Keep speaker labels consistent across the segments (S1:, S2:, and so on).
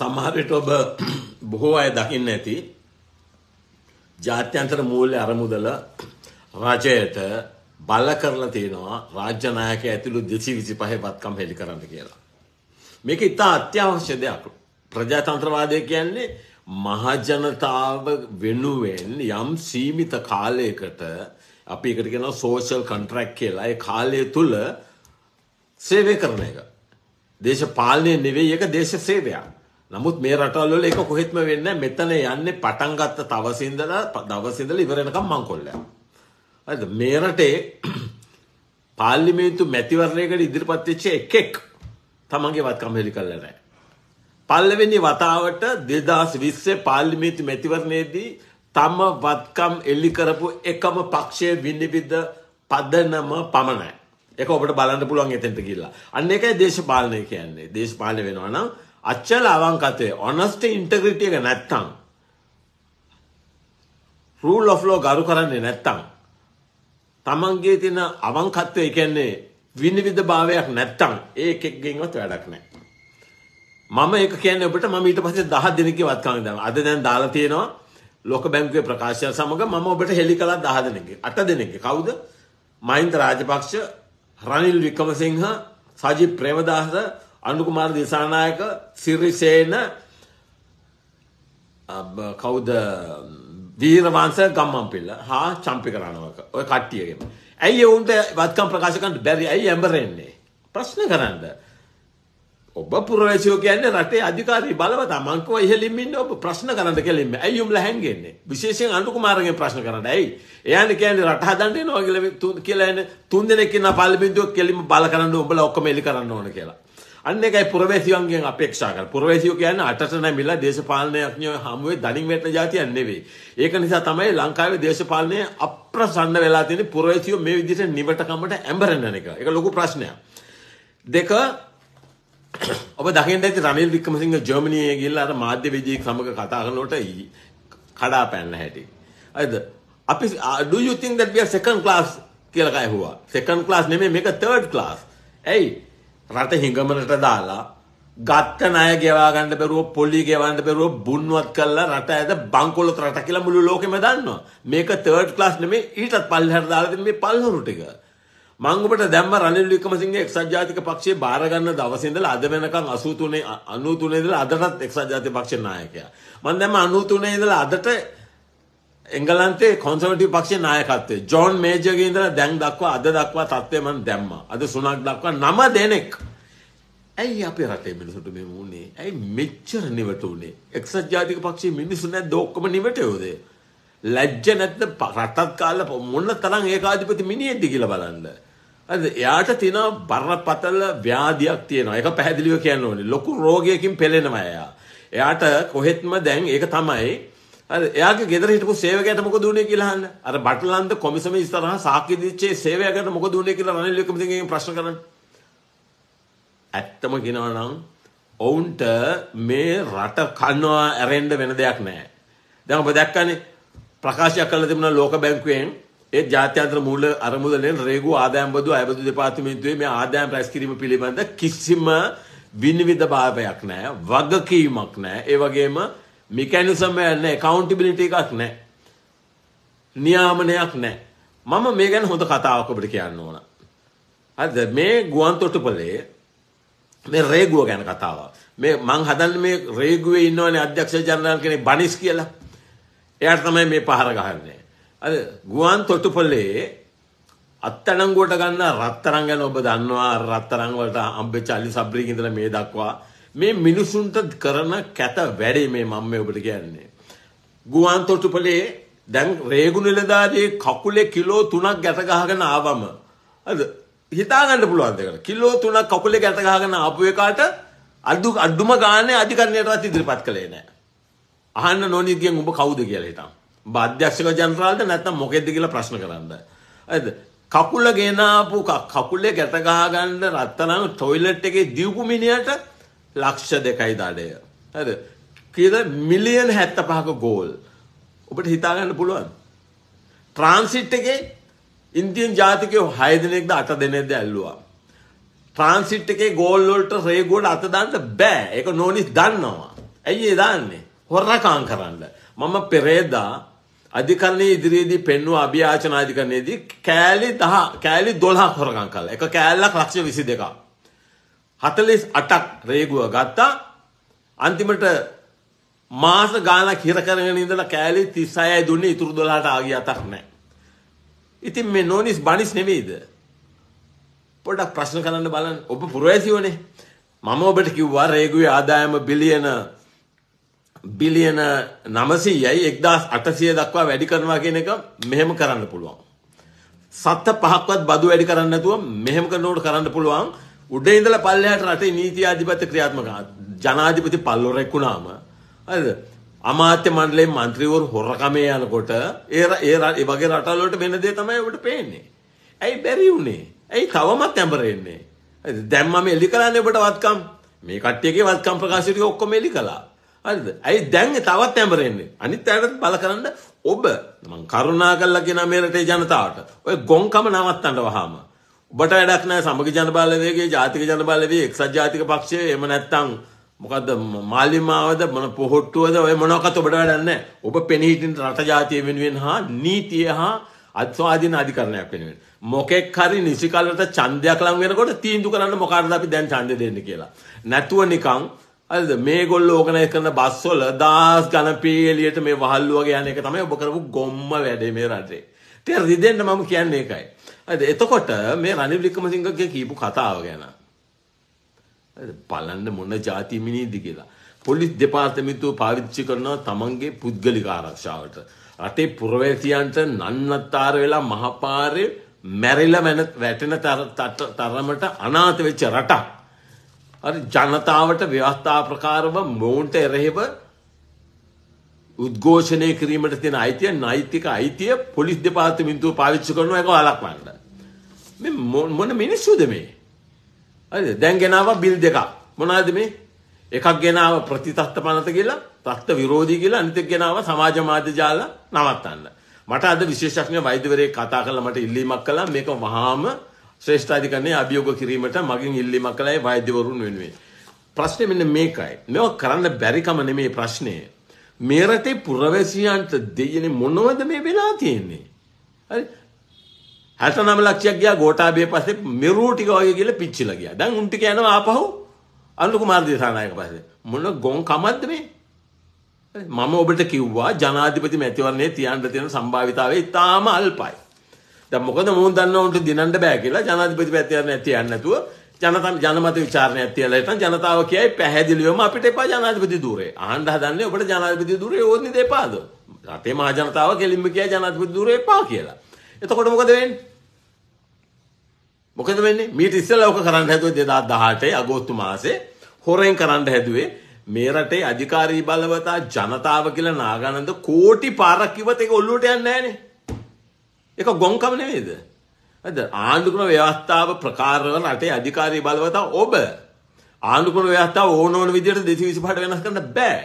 S1: සමහරට ඔබ බොහෝ අය දකින්න ඇති ජාත්‍යන්තර මූල්‍ය අරමුදල රජයට බල කරලා තියෙනවා රාජ්‍ය නායක ඇතුළු 225 වත්කම් හෙලි කරන්න කියලා. මේක ඉතා අත්‍යවශ්‍ය දෙයක්. ප්‍රජාතන්ත්‍රවාදය කියන්නේ මහජනතාව වෙනුවෙන් යම් සීමිත කාලයකට අපි එකට කියනවා සෝෂල් කන්ට්‍රැක්ට් කියලා. ඒ කාලය තුල සේවය කරන එක. දේශපාලනය නෙවෙයි ඒක දේශ සේවයක්. නමුත් මේ රටවල් වල ඒක කොහෙත්ම වෙන්නේ මෙතන යන්නේ පටන් ගත්ත තවසින්දලා දවසින්දලා ඉවර වෙනකම් මං කොල්ලයා. හරිද? මේ රටේ පාර්ලිමේන්තු මැතිවරණයකට ඉදිරිපත් වෙච්ච එකෙක් තමන්ගේ වත්කම් හෙළි කළා නැහැ. පල්ලවෙනි වතාවට 2020 පාර්ලිමේන්තු මැතිවරණයේදී තම වත්කම් එල්ලි කරපු එකම පක්ෂය විනිවිද පදනම පමණයි. ඒක ඔබට බලන්න පුළුවන් එතෙන්ට ගිහිල්ලා. අන්න ඒකයි දේශපාලනය කියන්නේ. දේශපාලනය වෙනවා නම් අච්චල අවංකත්වය ඔනස්ට ඉන්ටග්‍රිටිය එක නැත්තං රූල් ඔෆ් ලෝ ගරු කරන්නේ නැත්තං තමන්ගේ තින අවංකත්වය කියන්නේ විනිවිධ භාවයක් නැත්තං ඒ එකෙක්ගෙන්වත් වැඩක් නෑ මම ඒක කියන්නේ ඔබට මම ඊට පස්සේ 10 දිනකේ වත්කම් දානවා. අද දැන් දාලා තියෙනවා ලෝක බැංකුවේ ප්‍රකාශය සමග මම ඔබට හෙලි කළා 10 දිනකේ. 8 දිනකේ. කවුද? මහින්ද රාජපක්ෂ, රනිල් වික්‍රමසිංහ, සජිත් ප්‍රේමදාස, අනුකුමාර දිසානායක සිරිසේන කවුද දීරවංශ ගම්මන්පිල්ල හා චම්පි කරනවක ඔය කට්ටියගෙම. ඇයි ඔවුන්ට වත්කම් ප්‍රකාශ කරන්න බැරි ඇයි ඇඹරෙන්නේ? ප්‍රශ්න කරන්න. ඔබ පුරවැසියෝ කියන්නේ රටේ අධිකාරී බලවතා මං කව ඉහෙලින් ඉන්න ඔබ ප්‍රශ්න කරන්න කෙලින්ම. ඇයි උඹලා හැංගෙන්නේ? විශේෂයෙන් අනුර කුමාරගෙන් ප්‍රශ්න කරන්න. ඇයි? එයානේ කියන්නේ රට හදන්න එනවා කියලා කියලා එන තුන් දෙනෙක් ඉන්න පාර්ලිමේන්තුව කෙලින්ම බල කරන්න උඹලා ඔක්කොම එලි කරන්න ඕන කියලා. අන්න එකයි පුරවැසියන්ගෙන් අපේක්ෂා කරන්නේ. පුරවැසියෝ කියන්නේ අටට නැමිලා දේශපාලනඥයෝ හමුවේ දණින් වැටෙන જાතියක් නෙවෙයි. ඒක නිසා තමයි ලංකාවේ දේශපාලනය අප්‍රසන්න වෙලා තියෙන්නේ පුරවැසියෝ මේ විදිහට නිවටකමට ඇඹරෙන එක. ඒක ලොකු ප්‍රශ්නයක්. දෙක ඔබ දකින්න ඇති රනිල් වික්‍රමසිංහ ජර්මනියේ ගිහිල්ලා අර මාධ්‍ය වේදිකාවක් සමග කතා කරනකොට කඩා පැන්න හැටි. හරිද? අපි uh, do you think that we are second class කියලා කය හුවා. second class නෙමෙයි මේක third class. ඇයි? රට හිඟමනට දාලා ගත්ත ණය ගෙවා ගන්න බැරුව පොලි ගෙවන්න බැරුව බුන්වත් කරලා රට ඇද බංකොලොත් රට කියලා මුළු ලෝකෙම දන්නවා. මේක තර්ඩ් ක්ලාස් නෙමෙයි ඊටත් පල්ලෙහාට දාලා තියෙන මේ පල්හුරු ටික. මංගුවට දැම්ම රනිල් වික්‍රමසිංහ එක්සත් ජාතික පක්ෂයේ බාර ගන්න දවසේ ඉඳලා අද වෙනකන් 83 93 ඉඳලා අදටත් එක්සත් ජාතික පක්ෂේ නායකයා. මම දැම්ම 93 ඉඳලා අදට එංගලන්තේ කොන්සර්වටිව් පක්ෂයේ නායකත්වයේ ජෝන් මේජර්ගේ ඉඳලා දැන් දක්වා අද දක්වා තත්ත්වය මම දැම්මා. අද සුණක් දක්වා නම දෙනෙක්. ඇයි අපේ රටේ මිනිසුන්ට මේ වුනේ? ඇයි මෙච්චර නිවට උනේ? එක්සත් ජාතික පක්ෂයේ මිනිස්සු නැද්ද ඔක්කොම නිවටයෝද? ලැජ්ජ නැද්ද රටත් කාලා මොන තරම් ඒකාධිපති මිනිහෙක්ද කියලා බලන්න. හරිද? එයාට තියෙන බරපතල ව්‍යාධියක් තියෙනවා. ඒක පැහැදිලිව කියන්න ඕනේ. ලොකු රෝගයකින් පෙළෙනවා එයා. එයාට කොහෙත්ම දැන් ඒක තමයි හරි එයාගේ ගෙදර හිටපු සේවකයාට මොකද වුනේ කියලා අහන්න. අර බටලන්ද කොමිසම ඉස්සරහා සාක්ෂි දීච්චේ සේවකයාට මොකද වුනේ කියලා රනිල් වික්‍රමසිංහගෙන් ප්‍රශ්න කරන්න. ඇත්තම කියනවා නම් ඔවුන්ට මේ රට කනවා ඇරෙන්න වෙන දෙයක් නැහැ. දැන් ඔබ දැක්කනේ ප්‍රකාශයක් කළ තිබුණා ලෝක බැංකුවෙන් ඒ ජාත්‍යන්තර මූල්‍ය අරමුදලෙන් රේගු ආදායම් බදු අයබදු දෙපාර්තමේන්තුවේ මේ ආදායම් රැස් කිරීම පිළිබඳ කිසිම විනිවිද භාවයක් නැහැ. වගකීමක් නැහැ. ඒ වගේම මිකැනිසම නෑ කවන්ටිබිලිට එකක් නෑ නියාමනයක් නෑ මම මේ ගැන හොඳ කතාවක් ඔබට කියන්න ඕන අද මේ ගුවන් තොටුපලේ මේ රේගුව ගැන කතාව මේ මං හදන්න මේ රේගුවේ ඉන්නවනේ අධ්‍යක්ෂ ජනරල් කෙනෙක් බනිස් කියලා එයාට තමයි මේ පහර ගහන්නේ අද ගුවන් තොටුපලේ අත්අඩංගුවට ගන්න රත්තරන් ගැන ඔබ දන්නවා රත්තරන් වලට අම්බෙච්ච අලි සබ්‍රීක ඉඳලා මේ දක්වා මේ මිනිසුන්ට කරන කැත වැඩේ මේ මම ඔබට කියන්නේ. ගුවන් තොටුපලේ දැන් රේගු නිලධාරී කකුලේ කිලෝ තුනක් ගැට ගහගෙන ආවම අද හිතාගන්න පුළුවන් දෙකට කිලෝ තුනක් කකුලේ ගැට ගහගෙන ආපු එකාට අඩු අඩුම ගානේ අධිකරණයටවත් ඉදිරිපත් කළේ නැහැ. අහන්න නොනිදියෙන් උඹ කවුද කියලා හිතන්. උඹ අධ්‍යක්ෂක ජනරාල්ද නැත්නම් මොකෙද්ද කියලා ප්‍රශ්න කරන්න. හරිද? කකුල ගෙනාපු කකුලේ ගැට ගහ ගන්න රත්තරන් ටොයිලට් එකේ දීපු මිනිහට ලක්ෂ දෙකයි දඩය. හද කියද මිලියන් හැත්ත පහක ගෝල් ඔබට හිතාගන්න පුළුවන්. ට්‍රාන්සිට් එක ඉන්දියන් ජාතිකයෝ හයදනෙක්ද අට දෙනෙක්ද ඇල්ලවා. ට්‍රාන්සිට් එකේ ගෝල්ලොල්ට රේගෝඩ අතදන්න බෑ එක නෝනිස් දන්නවා. ඇයි ඒ දන්නේ හොරකාං කරන්න. මම පෙරේදා අධිකරණය ඉදිරියේදී පෙන්වූ අභ්‍යාචනාධිකරණයේදී කෑලි දහ කෑලි දොළහක් හොරකම් කළා. එක කෑල්ලක් ලක්ෂ විසි දෙකක්. හතලෙස් අටක් රේගුව ගත්තා අන්තිමට මාස ගානක් හිර කරගෙන ඉඳලා කෑලි 36යි දුන්නේ ඉතුරු 12ට ආගිය අතක් නැහැ. ඉතින් මේ නෝනිස් බනිස් නෙවෙයිද? පොඩක් ප්‍රශ්න කරන්න බලන්න. ඔබ පුරවැසියෝනේ. මම ඔබට කිව්වා රේගුවේ ආදායම බිලියන බිලියන 900යි 1800 දක්වා වැඩි කරනවා කියන එක මෙහෙම කරන්න පුළුවන්. සත්ත පහක්වත් බදු වැඩි කරන්න නැතුව මෙහෙම කරනකොට කරන්න පුළුවන්. උඩ ඉඳලා පල්ලෙහාට රටේ නීති ආධිපත්‍ය ක්‍රියාත්මක ජනාධිපති පල්ලොරෙක් වුණාම හරිද අමාත්‍ය මණ්ඩලයේ മന്ത്രിවරු හොරකමේ යනකොට ඒ ඒ වගේ රටවල් වලට වෙන දේ තමයි ඔබට පේන්නේ. ඇයි බැරි උනේ? ඇයි තවමත් ඇඹරෙන්නේ? දැන් මම එලි කරන්නේ ඔබට වත්කම්. මේ කට්ටියගේ වත්කම් ප්‍රකාශය ටික ඔක්කොම එලි කළා. හරිද? ඇයි දැන් තවත් ඇඹරෙන්නේ? අනිත් අයටත් බල කරන්න ඔබ මං කරුණා කළා කියන මේ රටේ ජනතාවට ඔය ගොංකම නවත්තන්න වහාම ඔබට වැඩක් නෑ සමග ජන බලවේගයේ ජාතික ජන බලවේගයේ එක්සත් ජාතික පක්ෂය එහෙම නැත්නම් මොකද්ද මාලිමාවද මොන පොහොට්ටුවද ඔය මොනවාකට ඔබට වැඩක් නෑ. ඔබ පෙනී සිටින රට ජාතිය වෙනුවෙන් හා නීතිය හා අත්ස්වාධීන අධිකරණයක් වෙනුවෙන් මොකෙක් හරි නිසි කාලට ඡන්දයක් ලං වෙනකොට තීන්දුව කරන්න මොකාටද අපි දැන් ඡන්දය දෙන්නේ කියලා. නැතුව නිකන් අද මේගොල්ලෝ ඕගනයිස් කරන බස්වල දාස් ගණන් පීලියට මේ වහල්ලු වගේ යන එක තමයි ඔබ කරපු ගොම්ම වැඩේ මේ රටේ. ඉතින් රිදෙන්න මම කියන්නේ ඒකයි. හරිද? එතකොට මේ රනිල් වික්‍රමසිංහගේ කියපු කතාව ගැන බලන්න මොන જાති මිනිද්දි කියලා. පොලිස් දෙපාර්තමේන්තුව පාවිච්චි කරනවා තමන්ගේ පුද්ගලික ආරක්ෂාවට. රටේ පුරවැසියන්ට නන්නත්තර වෙලා මහපාරේ මැරිලා වැටෙන තරමට අනාථ වෙච්ච රටක්. හරි ජනතාවට ව්‍යවස්ථා ප්‍රකාරව මොවුන්ට එරෙහිව උද්ඝෝෂණය කිරීමට තියෙන අයිතිය නෛතික අයිතිය පොලිස් දෙපාර්තමේන්තුව පාවිච්චි කරන එක වළක්වන්න. මේ මොන මිනිස්සුද මේ? හරිද? දැන් ගෙනාවා බිල් දෙකක්. මොනවාද මේ? එකක් ගෙනාව ප්‍රතිතත්ත පනත කියලා, තත්ත විරෝධී කියලා අනිත් එක ගෙනාව සමාජ මාධ්‍ය ජාල නවත්තන්න. මට අද විශේෂඥ වෛද්‍යවරයෙක් කතා කරලා මට ඉල්ලීමක් කළා මේක වහාම ශ්‍රේෂ්ඨාධිකරණයේ අභියෝග කිරීමට මගෙන් ඉල්ලීමක් කළා ඒ වෛද්‍යවරුන් වෙනුවෙන්. ප්‍රශ්නේ මෙන්න මේකයි. මේක කරන්න බැරි කම නෙමේ ප්‍රශ්නේ. මේ රටේ පුරවැසියන්ට දෙයනේ මොනවද මේ වෙලා තියෙන්නේ? හරි 69 ලක්ෂයක් ගියා ගෝඨාභය පස්සේ මෙරූ ටික වගේ කියලා පිච්චිලා ගියා. දැන් උන් ටික යනවා ආපහු අනුර කුමාර දිසානායක පස්සේ. මොන ගොන් කමක්ද මේ? මම ඔබට කිව්වා ජනාධිපති මැතිවරණයේ තියන්න තියෙන සම්භාවිතාවය ඉතාම අල්පයි. දැන් මොකද මොවුන් දන්නව උන්ට දිනන්න බෑ කියලා ජනාධිපති මැතිවරණය තියන්න නැතුව ජනතන් ජනමත විචාරණයක් තියලා නැත්නම් ජනතාව කියයි පැහැදිලිවම අපිට එපා ජනාධිපති ධූරය. අහන්න හදන්නේ ඔබට ජනාධිපති ධූරය ඕනේ දෙපාද. රටේ මහා ජනතාව කෙලින්ම කියයි ජනාධිපති ධූරය එපා කියලා. එතකොට මොකද වෙන්නේ? මොකද වෙන්නේ? මීට ඉස්සෙල්ලා ඔක කරන්න හැදුවේ 2018 අගෝස්තු මාසේ හොරෙන් කරන්න හැදුවේ මේ රටේ අධිකාරී බලවතා ජනතාව කියලා නාගනන්ද කෝටි පාරක් කිව්වත් ඒක ඔල්ලුවට යන්නේ නැහනේ. ඒක ගොංකම නෙමෙයිද? නේද ආණ්ඩුක්‍රම ව්‍යවස්ථාව ප්‍රකාරවන රටේ අධිකාරී බලවතා ඔබ ආණ්ඩුක්‍රම ව්‍යවස්ථාව ඕන ඕන විදිහට 225ට වෙනස් කරන්න බෑ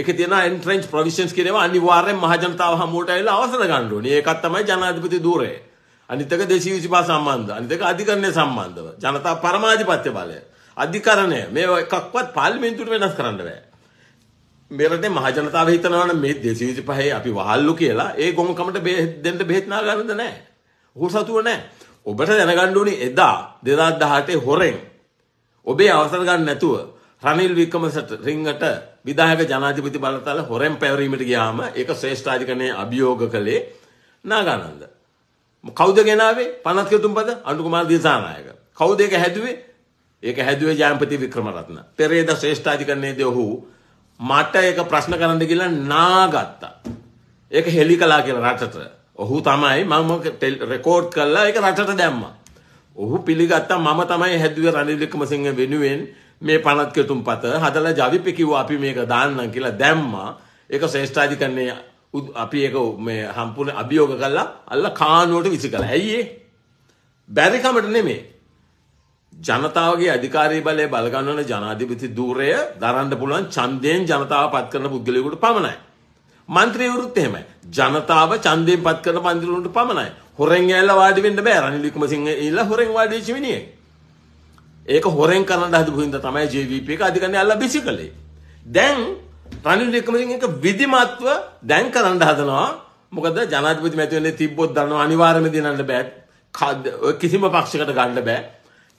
S1: ඒකේ තියෙන එන්ට්‍රෙන්ච් ප්‍රොවිෂන්ස් කියන ඒවා අනිවාර්යෙන් මහජනතාව හමුවට ඇවිල්ලා අවසර ගන්න ඕනේ ඒකක් තමයි ජනාධිපති ධූරය අනිත් එක 225 සම්බන්ධ අනිත් එක අධිකරණය සම්බන්ධව ජනතා පරමාධිපත්‍ය බලය අධිකරණය මේ එකක්වත් පාර්ලිමේන්තුවට වෙනස් කරන්න බෑ මෙරටේ මහජනතාව හිතනවා නම් මේ 225 අපි වහල්ලු කියලා ඒ ගොමුකමට බෙහෙත් දෙන්න බෙහෙත් නාගන්නද නැහැ ඔහු සතුව නෑ ඔබට දැනගණ්ඩුවනි එදා දෙදත් දහටේ හොරෙන්. ඔබේ අවසර ගන්න නැතුව රනිල් වික්කමසට රිංගට විදාහක ජනාධිපති බලතල හොරෙන් පැවරීමට ගියාම ඒක ශ්‍රේෂ්ඨාධිකනය අභියෝග කළේ නාගානන්ද. කෞද ගෙනාවේ පනත්කතුම් පද අඩුකුමාල් දිසානායක. කෞද එක හැදුවේ ඒක හැදුවේ ජයම්පති වික්‍රමරත්න. පෙරේද ශ්‍රේෂ්ඨාධිකරණයේදී ඔහු මට ඒක ප්‍රශ්න කරන්න කියලා නාගත්තා. ඒක හෙලි කළා කියලා රටට. ඔහු තමයි මම රෙකෝඩ් කල්ලා එක රටට දැම්ම. ඔහු පිළිගත්තා මම තමයි හැදුව රනිල්ලික්ම සිංහ වෙනුවෙන් මේ පනත්කතුම් පත හදල ජවිපි කිව්ව අපි මේක දාන්න කියලා දැම්මා ඒක ශ්‍රේෂ්ඨාධිකන්නේ අපි ඒක මේ හම්පුන අභියෝග කල්ලා අල්ල කානුවට විසි කළ ඇයිඒ බැරිකමට නෙමේ ජනතාවගේ අධිකාරී බලය බලගන්නවන ජනාධිපති දූරය දරන්න පුළුවන් චන්දයෙන් ජනතාව පත් කරන පුද්ගලයකුට පමණයි මන්ත්‍රීවරුත් එහෙමයි. ජනතාව ඡන්දයෙන් පත් කරන මන්ත්‍රීවරුන්ට පමණයි. හොරෙන් ඇවිල්ලා වාඩි වෙන්න බෑ. රනිල් වික්‍රමසිංහ ඉල්ලා හොරෙන් වාඩි වෙච්ච මිනිහෙක්. ඒක හොරෙන් කරන්න හදපු හින්දා තමයි JVP එක අධිකරණය අල්ලා බිසි කළේ. දැන් රනිල් වික්‍රමසිංහ එක විධිමත්ව දැන් කරන්න හදනවා. මොකද ජනාධිපති මැතිවරණේ තිබ්බොත් දන්නවා අනිවාර්යයෙන්ම දිනන්න බෑ. කිසිම පක්ෂයකට ගන්න බෑ.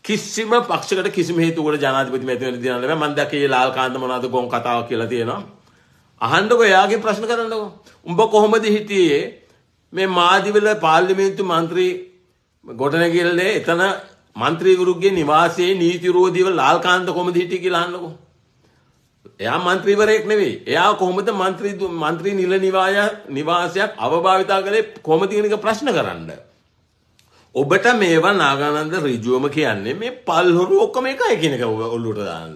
S1: කිසිම පක්ෂයකට කිසිම හේතුවකට ජනාධිපති මැතිවරණ දිනන්න බෑ. මම දැකේ ලාල් කාන්ත මොනවාද ගොන් කතාව කියලා තියෙනවා. අහන්ඩකෝ එයාගේ ප්‍රශ්න කරන්නකෝ. උඹ කොහොමද හිටියේ මේ මාධිවල පාර්ලිමේන්තු මන්ත්‍රී ගොඩනැගිල්ලේ එතන මන්ත්‍රීවරුගේ නිවාසයේ නීතිරෝධීව ලාල්කාන්ත කොහොමද හිටියේ කියලා අහන්නකෝ. එයා මන්ත්‍රීවරයෙක් නෙවෙයි. එයා කොහොමද මන්ත්‍රී මන්ත්‍රී නිල නිවාය නිවාසයක් අවභාවිතා කරේ කොහොමද කියන එක ප්‍රශ්න කරන්න. ඔබට මේවා නාගානන්ද ඍජුවම කියන්නේ මේ පල්හොරු ඔක්කොම එකයි කියන එක ඔළුවට දාන්න.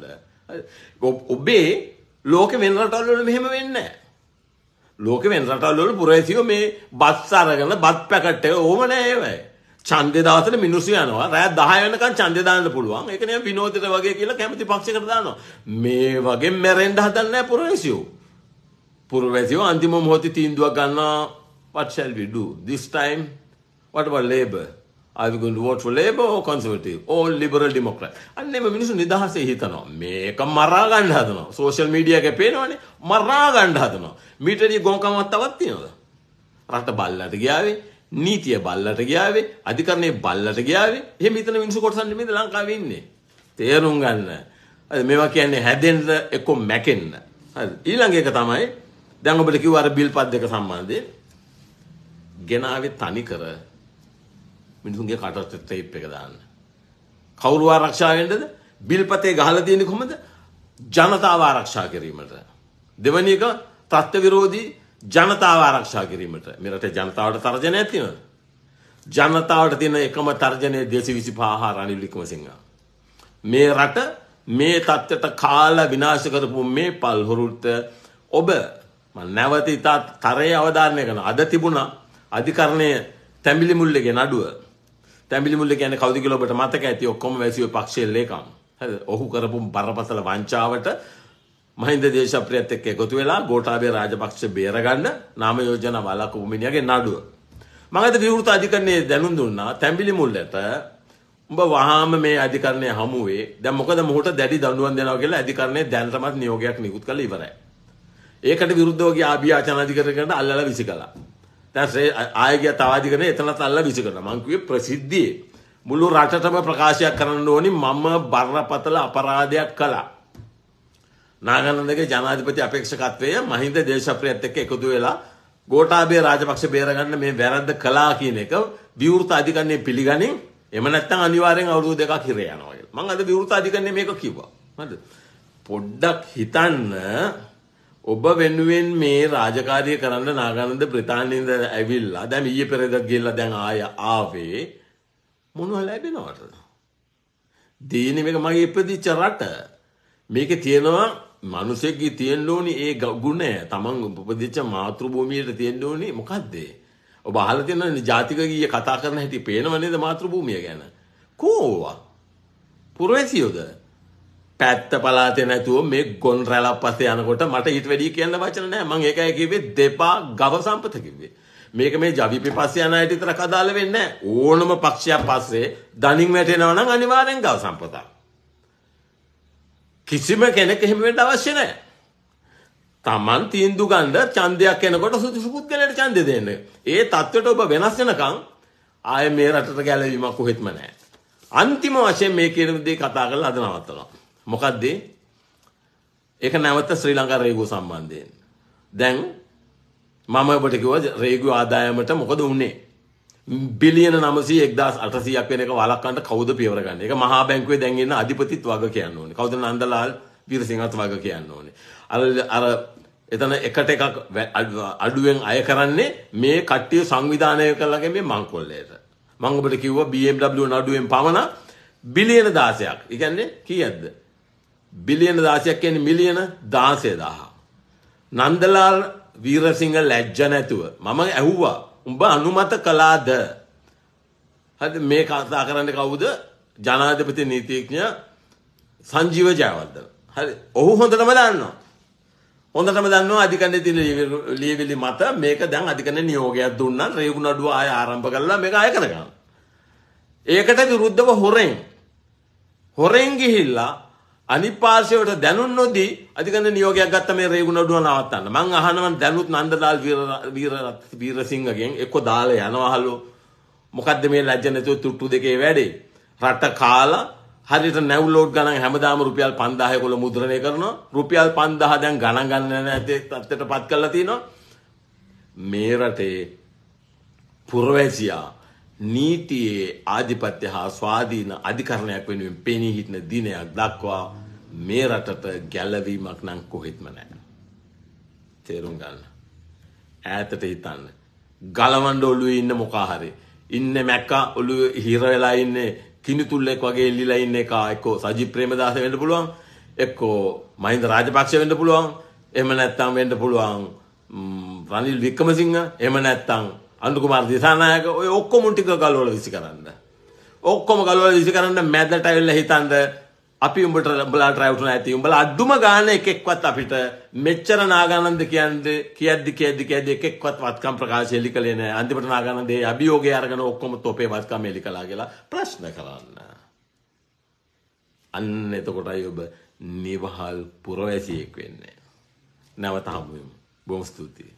S1: ඔබේ ලෝක වෙන රටවල් වල මෙහෙම වෙන්නේ නැහැ. ලෝක වෙන රටවල් වල පුරවැසියෝ මේ බත් අරගෙන බත් පැකට් එක ඕම නැහැ ඒවයි. ඡන්දේ දවසට මිනිස්සු යනවා. රෑ 10 වෙනකන් ඡන්දේ දාන්න පුළුවන්. ඒක නේ විනෝදයට වගේ කියලා කැමති පක්ෂයකට දානවා. මේ වගේ මැරෙන්න හදන්නේ නැහැ පුරවැසියෝ. පුරවැසියෝ අන්තිම මොහොතේ තීන්දුවක් ගන්නවා. What shall we do? This time what about labor? are you going to vote for Labour or Conservative or Liberal Democrat? අන්නේම මිනිස්සු නිදහසේ හිතනවා. මේක මරා ගන්න හදනවා. සෝෂල් මීඩියා එකේ පේනවනේ මරා ගන්න හදනවා. මීටරි ගොංකමක් තවත් තියෙනවද? රට බල්ලට ගියාවේ, නීතිය බල්ලට ගියාවේ, අධිකරණය බල්ලට ගියාවේ. එහෙම හිතන මිනිස්සු කොටසන්නේ මේද ලංකාවේ ඉන්නේ. තේරුම් ගන්න. හරි මේවා කියන්නේ හැදෙන්න එක්ක මැකෙන්න. හරි. ඊළඟ එක තමයි දැන් ඔබට කිව්ව අර බිල් පත් දෙක සම්බන්ධයෙන් ගෙනාවේ තනි කර මිනිසුන්ගේ කටට තේප් එක දාන්න. කවුරු ආරක්ෂා වෙන්නද? බිල්පතේ ගහලා තියෙන්නේ කොහොමද? ජනතාව ආරක්ෂා කිරීමට. දෙවැනි එක තත්ත්ව විරෝධී ජනතාව ආරක්ෂා කිරීමට. මේ රටේ ජනතාවට තර්ජනයක් තියෙනවද? ජනතාවට තියෙන එකම තර්ජනය 225 හා රනිල් වික්‍රමසිංහ. මේ රට මේ තත්ත්වයට කාලා විනාශ කරපු මේ පල්හොරුට ඔබ නැවත ඉතා තරයේ අවධාරණය කරන අද තිබුණා අධිකරණය තැඹිලි මුල්ලගේ නඩුව තැමිලි මුල්ල කියන කවුද කියලා ඔබට මතක ඇති ඔක්කොම වැසියෝ පක්ෂයේ ලේකම්. හරිද? ඔහු කරපු බරපතල වංචාවට මහින්ද දේශප්‍රියත් එක්ක එකතු වෙලා ගෝඨාභය රාජපක්ෂ බේරගන්න නාම යෝජනා වළක්වපු මිනිහගේ නඩුව. මම අද විවෘත අධිකරණයේ දැනුම් දුන්නා තැඹිලි මුල්ලට උඹ වහාම මේ අධිකරණය හමු වේ. දැන් මොකද මොහොත දැඩි දඬුවම් දෙනවා කියලා අධිකරණය දැනටමත් නියෝගයක් නිකුත් කරලා ඉවරයි. ඒකට විරුද්ධව ගිය ආභියාචන අධිකරණයට අල්ලලා විසිකලා. දැසේ ආයගේ තවාදිකන එතනත් අල්ල විසිකරන මංකුවේ ප්‍රසිද්ධියේ. මුළු රටටම ප්‍රකාශයක් කරන්න ඕනි මම බරපතල අපරාධයක් කළා. නාගනන්දගේ ජනාධිපති අපේක්ෂකත්වය මහින්ද දේශප්‍රියත් එක්ක එකතු වෙලා ගෝඨාභය රාජපක්ෂ බේරගන්න මේ වැරද්ද කළා කියන එක විවෘත අධිකරණය පිළිගනින් එම නැත්තම් අනිවාර්යෙන් අවුරුදු දෙකක් හිරේ යනවා කියලා. මම අද විවෘත අධිකරණය මේක කිව්වා. හරිද? පොඩ්ඩක් හිතන්න ඔබ වෙනුවෙන් මේ රාජකාරය කරන්න නාගානන්ද බ්‍රතාන්‍යද ඇවිල්ලා දැන් ඊයේ පෙරේදත් ගිහිල්ලා දැන් ආය ආවේ මොනවා ලැබෙනවද? දීනේ මේක මගේ ඉපදිච්ච රට. මේකේ තියෙනවා මිනිසෙක්ගේ තියෙන්න ඕනි ඒ ගුණය. Taman උපදිච්ච මාතෘ භූමියට තියෙන්න ඕනි මොකද්ද? ඔබ අහලා තියෙනවනේ ජාතික ගීය කතා කරන හැටි පේනව නේද මාතෘ භූමිය ගැන? කෝවා. පුරවැසියෝද? පැත්ත පලාතේ නැතුව මේ ගොන් රැලක් පස්සේ යනකොට මට ඊට වැඩිය කියන්න වචන නැහැ. මම ඒකයි කිව්වේ දෙපා ගව සම්පත කිව්වේ. මේක මේ ජවිපි පස්සේ යන අයට විතරක් අදාළ වෙන්නේ නැහැ. ඕනම පක්ෂයක් පස්සේ දණින් වැටෙනවා නම් අනිවාර්යෙන් ගව සම්පතක්. කිසිම කෙනෙක් එහෙම වෙන්න අවශ්‍ය නැහැ. Taman තීන්දු ගන්න ඡන්දයක් එනකොට සුදුසු පුද්ගලයාට ඡන්දය දෙන්න. ඒ தත්වෙට ඔබ වෙනස් වෙනකන් ආයේ මේ රටට ගැලවීමක් කොහෙත්ම නැහැ. අන්තිම වශයෙන් මේ කියන දේ කතා කරලා අද නවත්තනවා. මොකක්ද ඒක නැවත ශ්‍රී ලංකා රේගුව සම්බන්ධයෙන්. දැන් මම ඔබට කිව්වා රේගුව ආදායමට මොකද උනේ? බිලියන 901800ක් වෙන එක වළක්වන්න කවුද පියවර ගන්න? ඒක මහා බැංකුවේ දැන් ඉන්න අධිපතිත් වග කියන්න ඕනේ. කවුද නන්දලාල් වීරසිංහත් වග කියන්න ඕනේ. අර අර එතන එකට එකක් අඩුවෙන් අය කරන්නේ මේ කට්ටිය සංවිධානය කරලාගේ මේ මංකොල්ලයට. මම ඔබට කිව්වා BMW නඩුවෙන් පමණ බිලියන 16ක්. ඒ කියන්නේ කීයක්ද? බිලියන දාසයක් කියන්නේ මිලියන 16000. නන්දලාල් වීරසිංහ ලැජ්ජ නැතුව මම ඇහුවා උඹ අනුමත කළාද? හරි මේ කතා කරන්න කවුද? ජනාධිපති නීතිඥ සංජීව ජයවර්ධන. හරි. ඔහු හොඳටම දන්නවා. හොඳටම දන්නවා අධිකරණයේ තියෙන ලියවිලි මත මේක දැන් අධිකරණ නියෝගයක් දුන්නා රේගුණ අඩුව ආය ආරම්භ කළා මේක ආය කරගන්න. ඒකට විරුද්ධව හොරෙන් හොරෙන් ගිහිල්ලා අනිපාර්ශවට දැනුන් නොදී අධිකන නියෝගයක් ගත්ත මේ රේගුණඩුව නවත්තන්න මං අහනවන් දැනුත් නන්දලාල් වීරසිංහගෙන් එක්ක දාල යනවහල්ලෝ මොකක්ද මේ ලැජ්ජනතුව තුට්ටු දෙකේ වැඩේ රට කාලා හරිට නැවලෝඩ් ගන හැමදාම රුපියල් පන්දාහය කොළ මුද්‍රණය කරන රුපියල් පන්දහ දැන් ගණන් ගන්න ඇතේ තත්වට පත් කරලා තිනවා මේ රටේ පුරවැසියා නීතියේ ආධිපත්‍ය හා ස්වාධීන අධිකරණයක් වෙනුවෙන් පෙනී හිටින දිනයක් දක්වා මේ රටට ගැලවීමක් නම් කොහෙත්ම නෑ. තේරුම් ගන්න. ඈතට හිතන්න. ගලවන්ඩ ඔලුවේ ඉන්න මොකාහරි. ඉන්න මැක්කා ඔලු හිරවෙලා ඉන්නේ කිනිතුල්ලෙක් වගේ එල්ලිලා ඉන්න එක එක්කෝ සජිත් ප්‍රේමදාස වෙන්න පුළුවන්. එක්කෝ මහින්ද රාජපක්ෂ වෙන්න පුළුවන්. එහෙම නැත්නම් වෙන්න පුළුවන් රනිල් වික්‍රමසිංහ. එහෙම නැත්නම් අන්දුකුමාර් දිසානායක ඔය ඔක්කොම ටික ගලවල විසි කරන්න. ඔක්කොම ගලවල විසි කරන්න මැදට ඇවිල්ලා හිතන්න අපි උඹට උඹලාට රැවටුන ඇති. උඹලා අදුම ගාන එකෙක්වත් අපිට මෙච්චර නාගානන්ද කියන්නේ කියද්දි කියද්දි කියද්දි එකෙක්වත් වත්කම් ප්‍රකාශය එලි කළේ නැහැ. අන්තිමට නාගානන්දේ අභියෝගය අරගෙන ඔක්කොම තොපේ වත්කම් එලි කළා කියලා ප්‍රශ්න කරන්න. අන්න එතකොටයි ඔබ නිවහල් පුරවැසියෙක් වෙන්නේ. නැවත හමුවෙමු. බොහොම ස්තුතියි.